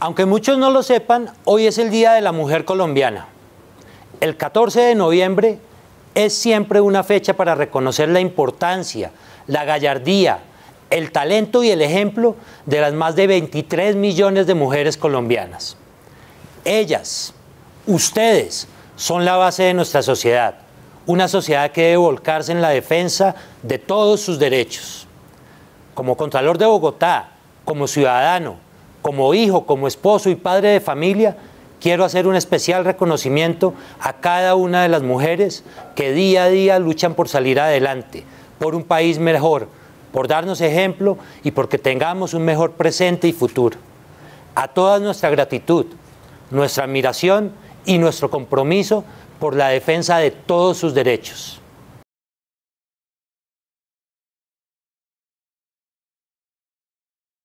Aunque muchos no lo sepan, hoy es el Día de la Mujer Colombiana. El 14 de noviembre es siempre una fecha para reconocer la importancia, la gallardía, el talento y el ejemplo de las más de 23 millones de mujeres colombianas. Ellas, ustedes, son la base de nuestra sociedad, una sociedad que debe volcarse en la defensa de todos sus derechos. Como Contralor de Bogotá, como ciudadano, como hijo, como esposo y padre de familia, quiero hacer un especial reconocimiento a cada una de las mujeres que día a día luchan por salir adelante, por un país mejor, por darnos ejemplo y porque tengamos un mejor presente y futuro. A toda nuestra gratitud, nuestra admiración y nuestro compromiso por la defensa de todos sus derechos.